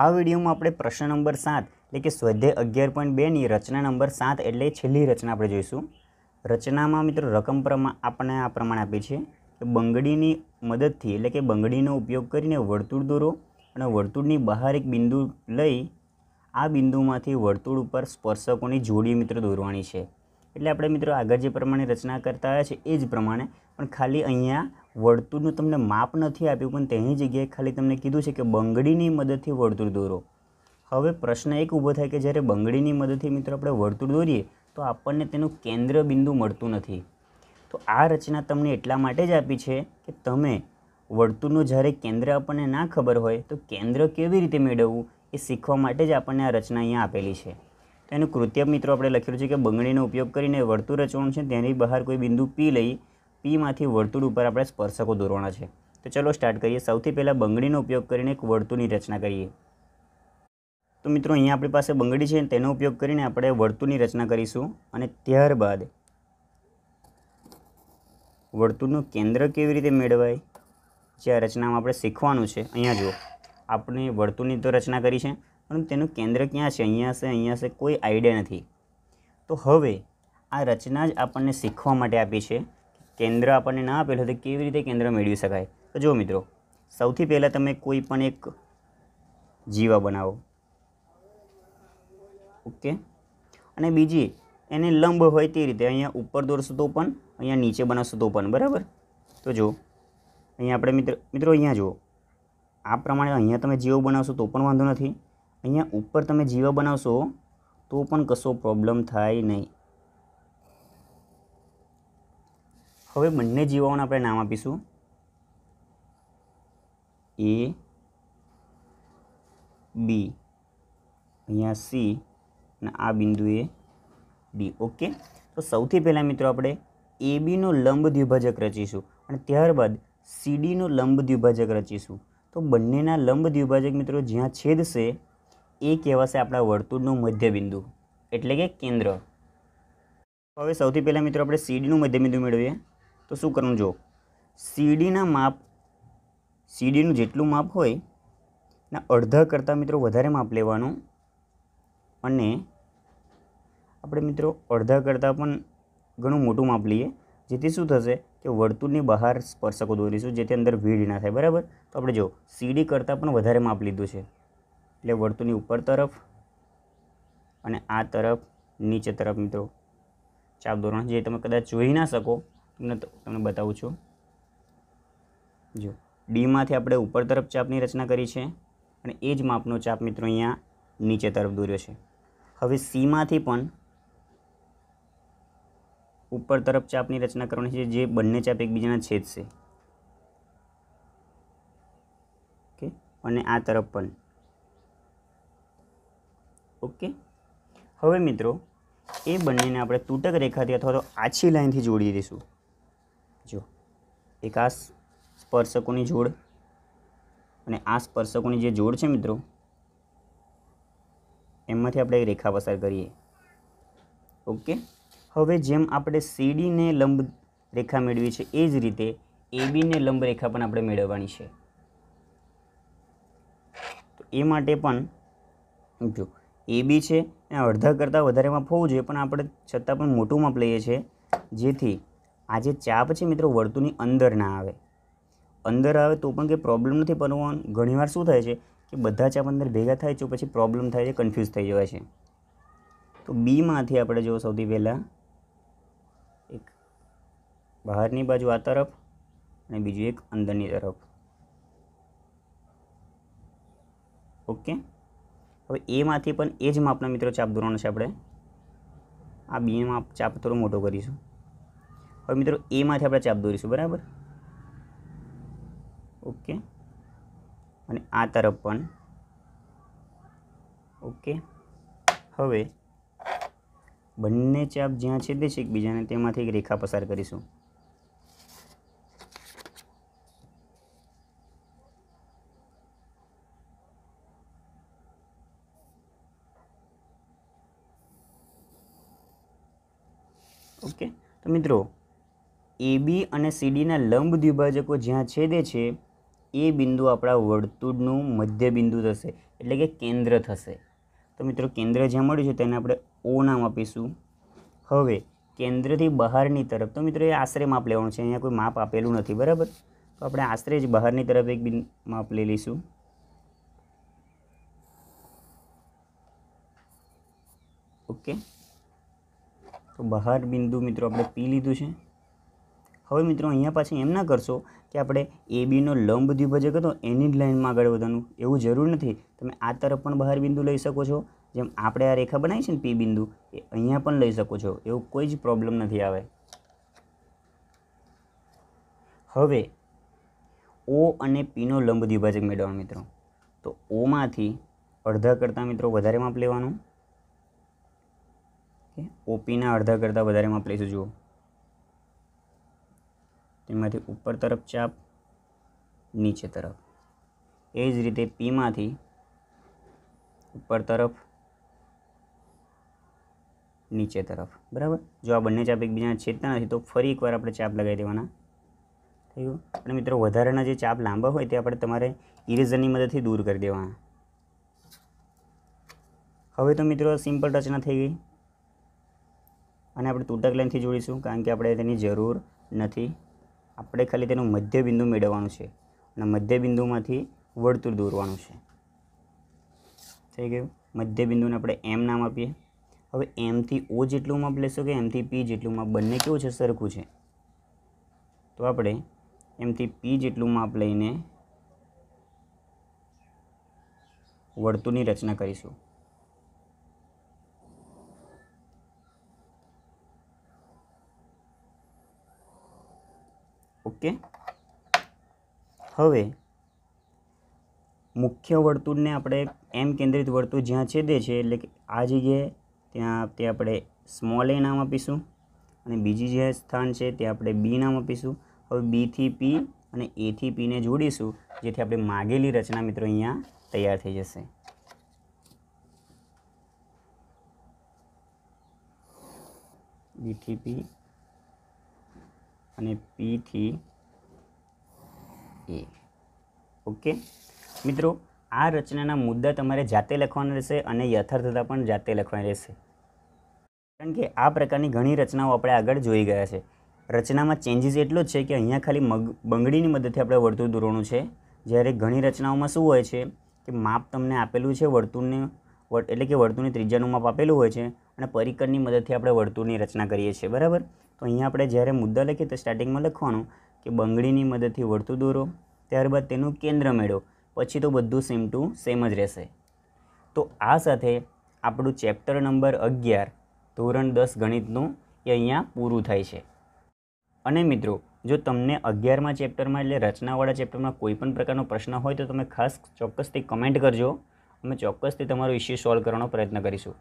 આ વિડીયોમાં આપણે પ્રશ્ન નંબર સાત એટલે કે સ્વાધ્યાય અગિયાર પોઈન્ટ બેની રચના નંબર સાત એટલે છેલ્લી રચના આપણે જોઈશું રચનામાં મિત્રો રકમ પ્રમાણ આપણે આ પ્રમાણે આપી છે કે બંગડીની મદદથી એટલે કે બંગડીનો ઉપયોગ કરીને વર્તુળ દોરો અને વર્તુળની બહાર એક બિંદુ લઈ આ બિંદુમાંથી વર્તુળ ઉપર સ્પર્શકોની જોડી મિત્રો દોરવાની છે એટલે આપણે મિત્રો આગળ જે પ્રમાણે રચના કરતા આવ્યા છે એ જ પ્રમાણે પણ ખાલી અહીંયા વર્તુળનું તમને માપ નથી આપ્યું પણ તેની જગ્યાએ ખાલી તમને કીધું છે કે બંગડીની મદદથી વર્તુળ દોરો હવે પ્રશ્ન એક ઊભો થાય કે જ્યારે બંગડીની મદદથી મિત્રો આપણે વર્તુળ દોરીએ તો આપણને તેનું કેન્દ્ર બિંદુ મળતું નથી તો આ રચના તમને એટલા માટે જ આપી છે કે તમે વર્તુળનું જ્યારે કેન્દ્ર આપણને ના ખબર હોય તો કેન્દ્ર કેવી રીતે મેળવવું એ શીખવા માટે જ આપણને આ રચના અહીંયા આપેલી છે તો એનું કૃત્ય મિત્રો આપણે લખેલું છે કે બંગડીનો ઉપયોગ કરીને વર્તુળ રચવાનું છે તેની બહાર કોઈ બિંદુ પી લઈ પીમાંથી વર્તુળ ઉપર આપણે સ્પર્શકો દોરવાના છે તો ચલો સ્ટાર્ટ કરીએ સૌથી પહેલાં બંગડીનો ઉપયોગ કરીને એક વર્તુળની રચના કરીએ તો મિત્રો અહીંયા આપણી પાસે બંગડી છે તેનો ઉપયોગ કરીને આપણે વર્તુળની રચના કરીશું અને ત્યારબાદ વર્તુળનું કેન્દ્ર કેવી રીતે મેળવાય જે આ રચનામાં આપણે શીખવાનું છે અહીંયા જુઓ આપણે વર્તુળની તો રચના કરી છે પરંતુ તેનું કેન્દ્ર ક્યાં છે અહીંયા છે અહીંયા હશે કોઈ આઈડિયા નથી તો હવે આ રચના જ આપણને શીખવા માટે આપી છે કેન્દ્ર આપણને ના આપેલું હોય તો કેવી રીતે કેન્દ્ર મેળવી શકાય તો જો મિત્રો સૌથી પહેલાં તમે કોઈ પણ એક જીવા બનાવો ઓકે અને બીજી એને લંબ હોય તે રીતે અહીંયા ઉપર દોરશો તો પણ અહીંયા નીચે બનાવશો તો પણ બરાબર તો જો અહીંયા આપણે મિત્ર મિત્રો અહીંયા જુઓ આ પ્રમાણે અહીંયા તમે જીવો બનાવશો તો પણ વાંધો નથી અહીંયા ઉપર તમે જીવા બનાવશો તો પણ કશો પ્રોબ્લેમ થાય નહીં હવે બંને જીવાઓને આપણે નામ આપીશું એ બી અહીંયા સી અને આ બિંદુએ ડી ઓકે તો સૌથી પહેલાં મિત્રો આપણે એ બીનો લંબ દ્વિભાજક રચીશું અને ત્યારબાદ સીડીનો લંબ દ્વિભાજક રચીશું તો બંનેના લંબ દ્વિભાજક મિત્રો જ્યાં છેદશે એ કહેવાશે આપણા વર્તુળનું મધ્યબિંદુ એટલે કે કેન્દ્ર હવે સૌથી પહેલાં મિત્રો આપણે સીડીનું મધ્યબિંદુ મેળવીએ તો શું કરવું જો સીડીના માપ સીડીનું જેટલું માપ હોય ના અડધા કરતાં મિત્રો વધારે માપ લેવાનું અને આપણે મિત્રો અડધા કરતાં પણ ઘણું મોટું માપ લઈએ જેથી શું થશે કે વર્તુળની બહાર સ્પર્શકો દોરીશું જેથી અંદર ભીડ ના થાય બરાબર તો આપણે જો સીડી કરતાં પણ વધારે માપ લીધું છે એટલે વર્તુળની ઉપર તરફ અને આ તરફ નીચે તરફ મિત્રો ચાપ દોરણ જે તમે કદાચ જોઈ ના શકો તમને તમને બતાવું છું જો ડીમાંથી આપણે ઉપર તરફ ચાપની રચના કરી છે અને એ જ માપનો ચાપ મિત્રો અહીંયા નીચે તરફ દોર્યો છે હવે સીમાંથી પણ ઉપર તરફ ચાપની રચના કરવાની છે જે બંને ચાપ એકબીજાના છેદશે ઓકે અને આ તરફ પણ ઓકે હવે મિત્રો એ બંનેને આપણે તૂટક રેખાથી અથવા તો આછી લાઇનથી જોડી દઈશું જો એક આ સ્પર્શકોની જોડ અને આ સ્પર્શકોની જે જોડ છે મિત્રો એમાંથી આપણે રેખા પસાર કરીએ ઓકે હવે જેમ આપણે સીડીને લંબ રેખા મેળવી છે એ જ રીતે એબીને લંબ રેખા પણ આપણે મેળવવાની છે તો એ માટે પણ જો એબી છે એ અડધા કરતાં વધારેમાં ફોવું જોઈએ પણ આપણે છતાં પણ મોટું માપ લઈએ છીએ જેથી આજે જે ચાપ છે મિત્રો વર્તુળની અંદર ના આવે અંદર આવે તો પણ કંઈ પ્રોબ્લેમ નથી પણ ઘણીવાર શું થાય છે કે બધા ચાપ અંદર ભેગા થાય છે પછી પ્રોબ્લેમ થાય છે કન્ફ્યુઝ થઈ જવાય છે તો બીમાંથી આપણે જો સૌથી પહેલાં એક બહારની બાજુ આ તરફ અને બીજું એક અંદરની તરફ ઓકે હવે એમાંથી પણ એ જ માપના મિત્રો ચાપ ધોરણ છે આપણે આ બીમાં ચાપ થોડો મોટો કરીશું હવે મિત્રો એમાંથી આપણે ચાપ દોરીશું બરાબર ઓકે અને આ તરફ પણ ઓકે હવે બંને ચાપ જ્યાં છેદે છે એકબીજાને તેમાંથી એક રેખા પસાર કરીશું ઓકે તો મિત્રો એબી અને સીડીના લંબ દ્વિભાજકો જ્યાં છેદે છે એ બિંદુ આપણા વર્તુળનું મધ્ય બિંદુ થશે એટલે કે કેન્દ્ર થશે તો મિત્રો કેન્દ્ર જ્યાં મળ્યું છે તેને આપણે ઓ નામ આપીશું હવે કેન્દ્રથી બહારની તરફ તો મિત્રો એ આશરે માપ લેવાનું છે અહીંયા કોઈ માપ આપેલું નથી બરાબર તો આપણે આશરે જ બહારની તરફ એક બિન માપ લઈ લઈશું ઓકે તો બહાર બિંદુ મિત્રો આપણે પી લીધું છે હવે મિત્રો અહીંયા પાછી એમ ના કરશો કે આપણે એ બીનો લંબ દ્વિભજક હતો એની જ લાઇનમાં આગળ વધવાનું એવું જરૂર નથી તમે આ તરફ પણ બહાર બિંદુ લઈ શકો છો જેમ આપણે આ રેખા બનાવી છે ને પી બિંદુ એ અહીંયા પણ લઈ શકો છો એવું કોઈ જ પ્રોબ્લેમ નથી આવે હવે ઓ અને પીનો લંબ દ્વિભાજક મેળવવાનો મિત્રો તો ઓમાંથી અડધા કરતાં મિત્રો વધારે માપ લેવાનું ઓપીના અડધા કરતાં વધારે માપ લઈશું જુઓ તેમાંથી ઉપર તરફ ચાપ નીચે તરફ એ જ રીતે પીમાંથી ઉપર તરફ નીચે તરફ બરાબર જો આ બંને ચાપ એકબીજાને છેદતા નથી તો ફરી એકવાર આપણે ચાપ લગાવી દેવાના થઈ ગયું અને મિત્રો વધારાના જે ચાપ લાંબા હોય તે આપણે તમારે ઇરેઝરની મદદથી દૂર કરી દેવાના હવે તો મિત્રો સિમ્પલ રચના થઈ ગઈ અને આપણે તૂટક લાઇનથી જોડીશું કારણ કે આપણે તેની જરૂર નથી આપણે ખાલી તેનું મધ્યબિંદુ મેળવવાનું છે અને મધ્યબિંદુમાંથી વર્તુળ દોરવાનું છે થઈ ગયું મધ્યબિંદુને આપણે એમ નામ આપીએ હવે એમથી ઓ જેટલું માપ લેશો કે એમથી પી જેટલું માપ બંને કેવું છે સરખું છે તો આપણે એમથી પી જેટલું માપ લઈને વર્તુળની રચના કરીશું ઓકે હવે મુખ્ય વર્તુળને આપણે એમ કેન્દ્રિત વર્તુળ જ્યાં છેદે છે એટલે કે આ જગ્યાએ ત્યાં તે આપણે સ્મોલ એ નામ આપીશું અને બીજી જે સ્થાન છે તે આપણે બી નામ આપીશું હવે બીથી પી અને એથી પીને જોડીશું જેથી આપણે માગેલી રચના મિત્રો અહીંયા તૈયાર થઈ જશે બીથી પી અને થી એ ઓકે મિત્રો આ રચનાના મુદ્દા તમારે જાતે લખવાના રહેશે અને યથાર્થતા પણ જાતે લખવાની રહેશે કારણ કે આ પ્રકારની ઘણી રચનાઓ આપણે આગળ જોઈ ગયા છે રચનામાં ચેન્જીસ એટલો જ છે કે અહીંયા ખાલી મગ બંગડીની મદદથી આપણે વર્તુળ દોરવાનું છે જ્યારે ઘણી રચનાઓમાં શું હોય છે કે માપ તમને આપેલું છે વર્તુળને એટલે કે વર્તુળની ત્રીજાનું માપ આપેલું હોય છે અને પરિકરની મદદથી આપણે વર્તુળની રચના કરીએ છીએ બરાબર તો અહીંયા આપણે જ્યારે મુદ્દા લખીએ તો સ્ટાર્ટિંગમાં લખવાનું કે બંગડીની મદદથી વર્તુળ દોરો ત્યારબાદ તેનું કેન્દ્ર મેળવો પછી તો બધું સેમ ટુ સેમ જ રહેશે તો આ સાથે આપણું ચેપ્ટર નંબર અગિયાર ધોરણ દસ ગણિતનું એ અહીંયા પૂરું થાય છે અને મિત્રો જો તમને અગિયારમાં ચેપ્ટરમાં એટલે રચનાવાળા ચેપ્ટરમાં કોઈ પણ પ્રકારનો પ્રશ્ન હોય તો તમે ખાસ ચોક્કસથી કમેન્ટ કરજો અમે ચોક્કસથી તમારો ઇસ્યુ સોલ્વ કરવાનો પ્રયત્ન કરીશું